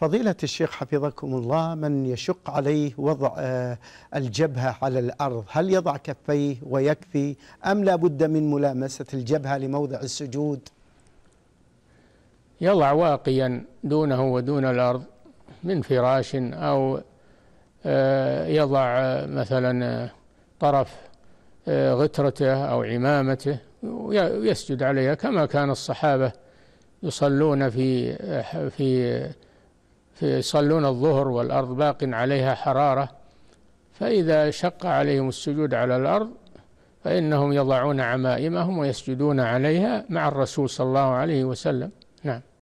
فضيلة الشيخ حفظكم الله من يشق عليه وضع آه، الجبهة على الأرض هل يضع كفيه ويكفي أم لا بد من ملامسة الجبهة لموضع السجود يضع واقيا دونه ودون الأرض من فراش أو آه، يضع آه، مثلا طرف غترته أو عمامته ويسجد عليها كما كان الصحابة يصلون في في يصلون الظهر والأرض باق عليها حرارة فإذا شق عليهم السجود على الأرض فإنهم يضعون عمائمهم ويسجدون عليها مع الرسول صلى الله عليه وسلم نعم